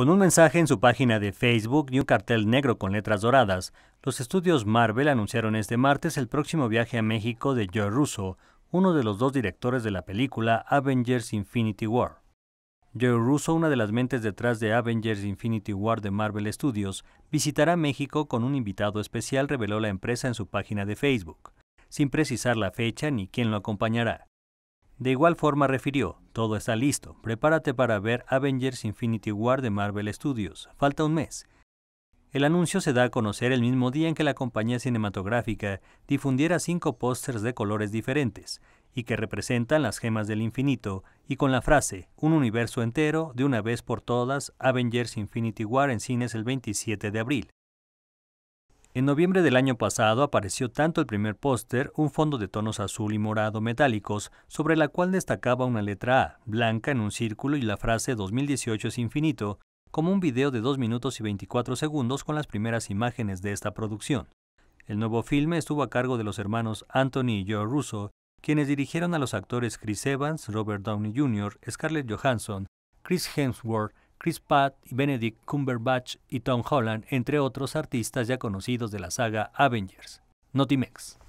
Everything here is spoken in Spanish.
Con un mensaje en su página de Facebook y un cartel negro con letras doradas, los estudios Marvel anunciaron este martes el próximo viaje a México de Joe Russo, uno de los dos directores de la película Avengers Infinity War. Joe Russo, una de las mentes detrás de Avengers Infinity War de Marvel Studios, visitará México con un invitado especial, reveló la empresa en su página de Facebook, sin precisar la fecha ni quién lo acompañará. De igual forma refirió, todo está listo, prepárate para ver Avengers Infinity War de Marvel Studios, falta un mes. El anuncio se da a conocer el mismo día en que la compañía cinematográfica difundiera cinco pósters de colores diferentes, y que representan las gemas del infinito, y con la frase, un universo entero, de una vez por todas, Avengers Infinity War en cines el 27 de abril. En noviembre del año pasado apareció tanto el primer póster, un fondo de tonos azul y morado metálicos, sobre la cual destacaba una letra A, blanca en un círculo y la frase 2018 es infinito, como un video de 2 minutos y 24 segundos con las primeras imágenes de esta producción. El nuevo filme estuvo a cargo de los hermanos Anthony y Joe Russo, quienes dirigieron a los actores Chris Evans, Robert Downey Jr., Scarlett Johansson, Chris Hemsworth, Chris Pratt, Benedict Cumberbatch y Tom Holland, entre otros artistas ya conocidos de la saga Avengers. Notimex.